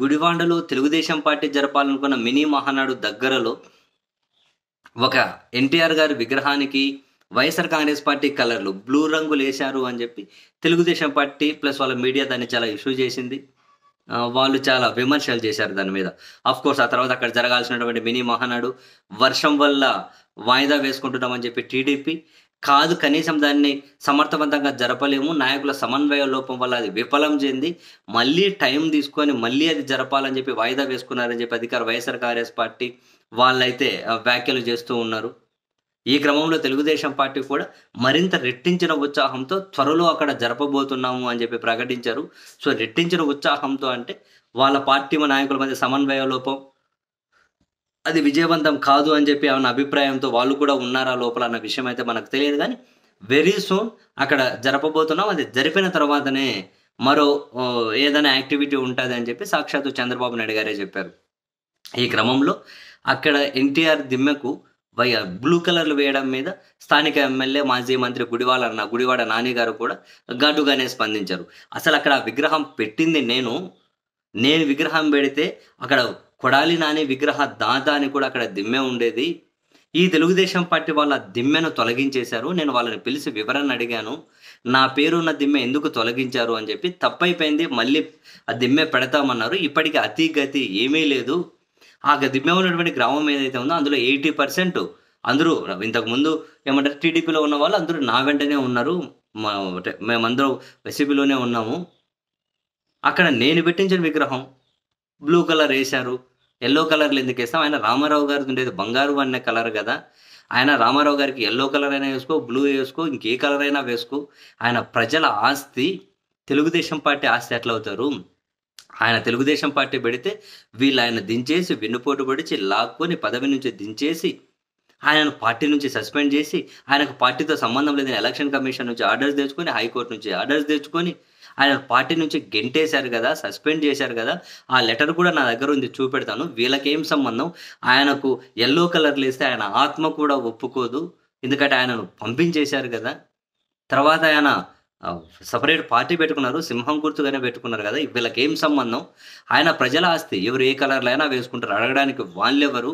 గుడివాండలో Telugu Desam party జరపాలనుకున్న mini Mahanadu దగ్గరలో ఒక ఎన్టీఆర్ గారి విగ్రహానికి వైఎస్ఆర్ కాంగ్రెస్ పార్టీ కలర్లు బ్లూ రంగులు వేశారు అని చెప్పి తెలుగుదేశం పార్టీ ప్లస్ వాళ్ళ మీడియా దాన్ని చాలా ఇష్యూ చేసింది వాళ్ళు చాలా విమర్శలు చేశారు దాని మీద అఫ్ కోర్స్ ఆ తర్వాత అక్కడ జరగాల్సినటువంటి మినీ మహానాడు వర్షం వల్ల వాయిదా వేసుకుంటున్నామని చెప్పి టీడీపీ కాదు కనీసం దాన్ని సమర్థవంతంగా జరపలేము నాయకుల సమన్వయ లోపం వల్ల అది విఫలం చెంది మళ్ళీ టైం తీసుకొని మళ్ళీ అది జరపాలని చెప్పి వాయిదా వేసుకున్నారని చెప్పి అధికార వైఎస్ఆర్ కాంగ్రెస్ పార్టీ వాళ్ళైతే వ్యాఖ్యలు చేస్తూ ఉన్నారు ఈ క్రమంలో తెలుగుదేశం పార్టీ కూడా మరింత రెట్టించిన ఉత్సాహంతో త్వరలో అక్కడ జరపబోతున్నాము అని చెప్పి ప్రకటించారు సో రెట్టించిన ఉత్సాహంతో అంటే వాళ్ళ పార్టీ నాయకుల మధ్య సమన్వయ లోపం అది విజయవంతం కాదు అని చెప్పి ఆమె అభిప్రాయంతో వాళ్ళు కూడా ఉన్నారా లోపల అన్న విషయం అయితే మనకు తెలియదు కానీ వెరీ సూన్ అక్కడ జరపబోతున్నాం అది జరిపిన తర్వాతనే మరో ఏదైనా యాక్టివిటీ ఉంటుంది అని చెప్పి సాక్షాత్తు చంద్రబాబు నాయుడు గారే చెప్పారు ఈ క్రమంలో అక్కడ ఎన్టీఆర్ దిమ్మెకు వై బ్లూ కలర్లు వేయడం మీద స్థానిక ఎమ్మెల్యే మాజీ మంత్రి గుడివాడ అన్న గుడివాడ నాని గారు కూడా ఘాటుగానే స్పందించారు అసలు అక్కడ విగ్రహం పెట్టింది నేను నేను విగ్రహం పెడితే అక్కడ కొడాలి నాని విగ్రహ దాదా అని కూడా అక్కడ దిమ్మె ఉండేది ఈ తెలుగుదేశం పార్టీ వాళ్ళ దిమ్మెను తొలగించేశారు నేను వాళ్ళని పిలిచి వివరణ అడిగాను నా పేరున్న దిమ్మె ఎందుకు తొలగించారు అని చెప్పి తప్పైపోయింది మళ్ళీ ఆ దిమ్మె పెడతామన్నారు ఇప్పటికీ అతి గతి ఏమీ లేదు ఆ దిమ్మె ఉన్నటువంటి గ్రామం ఏదైతే ఉందో అందులో ఎయిటీ పర్సెంట్ అందరూ ఇంతకుముందు ఏమంటారు టీడీపీలో ఉన్న వాళ్ళు అందరూ నా వెంటనే ఉన్నారు మేమందరూ వైసీపీలోనే ఉన్నాము అక్కడ నేను పెట్టించిన విగ్రహం బ్లూ కలర్ వేశారు ఎల్లో కలర్లు ఎందుకు వేస్తాం ఆయన రామారావు గారికి ఉండేది బంగారు అనే కలర్ కదా ఆయన రామారావు గారికి ఎల్లో కలర్ అయినా వేసుకో బ్లూ వేసుకో ఇంకే కలర్ అయినా వేసుకో ఆయన ప్రజల ఆస్తి తెలుగుదేశం పార్టీ ఆస్తి ఎట్లవుతారు అవుతారు ఆయన తెలుగుదేశం పార్టీ పెడితే వీళ్ళు ఆయన దించేసి వెన్నుపోటు పడిచి లాక్కొని పదవి నుంచి దించేసి ఆయనను పార్టీ నుంచి సస్పెండ్ చేసి ఆయనకు పార్టీతో సంబంధం లేదని ఎలక్షన్ కమిషన్ నుంచి ఆర్డర్స్ తెచ్చుకొని హైకోర్టు నుంచి ఆర్డర్స్ తెచ్చుకొని ఆయన పార్టీ నుంచి గెంటేశారు కదా సస్పెండ్ చేశారు కదా ఆ లెటర్ కూడా నా దగ్గర ఉంది చూపెడతాను వీళ్ళకేం సంబంధం ఆయనకు ఎల్లో కలర్ లేస్తే ఆయన ఆత్మ కూడా ఒప్పుకోదు ఎందుకంటే ఆయనను పంపించేశారు కదా తర్వాత ఆయన సపరేట్ పార్టీ పెట్టుకున్నారు సింహం గుర్తుగానే పెట్టుకున్నారు కదా వీళ్ళకి ఏం సంబంధం ఆయన ప్రజల ఆస్తి ఎవరు ఏ కలర్లో అయినా వేసుకుంటారు అడగడానికి వాళ్ళెవరు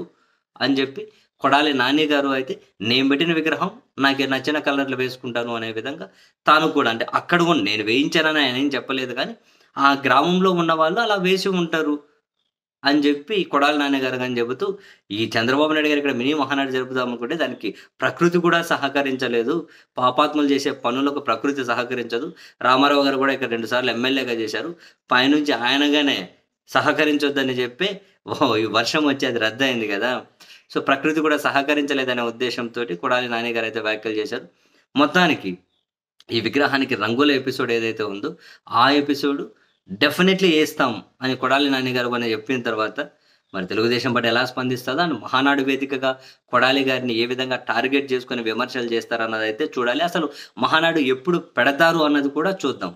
అని చెప్పి కొడాలి నాని గారు అయితే నేను పెట్టిన విగ్రహం నాకు నచ్చిన కలర్లు వేసుకుంటాను అనే విధంగా తాను కూడా అంటే అక్కడ కూడా నేను వేయించానని ఆయన ఏం చెప్పలేదు కానీ ఆ గ్రామంలో ఉన్న వాళ్ళు అలా వేసి ఉంటారు అని చెప్పి కొడాలి నాన్నగారు కానీ చెబుతూ ఈ చంద్రబాబు నాయుడు గారు ఇక్కడ మినీ మహానాడు జరుపుదాం అనుకుంటే దానికి ప్రకృతి కూడా సహకరించలేదు పాపాత్మలు చేసే పనులకు ప్రకృతి సహకరించదు రామారావు గారు కూడా ఇక్కడ రెండుసార్లు ఎమ్మెల్యేగా చేశారు పైనుంచి ఆయనగానే సహకరించొద్దని చెప్పి ఓ వర్షం వచ్చి అది రద్దయింది కదా సో ప్రకృతి కూడా సహకరించలేదనే ఉద్దేశంతో కొడాలి నాని గారు అయితే వ్యాఖ్యలు చేశారు మొత్తానికి ఈ విగ్రహానికి రంగుల ఎపిసోడ్ ఏదైతే ఉందో ఆ ఎపిసోడ్ డెఫినెట్లీ వేస్తాం అని కొడాలి నాని గారు అని చెప్పిన తర్వాత మరి తెలుగుదేశం పట్ల ఎలా స్పందిస్తుందో అని మహానాడు వేదికగా కొడాలి గారిని ఏ విధంగా టార్గెట్ చేసుకుని విమర్శలు చేస్తారన్నది అయితే చూడాలి అసలు మహానాడు ఎప్పుడు పెడతారు అన్నది కూడా చూద్దాం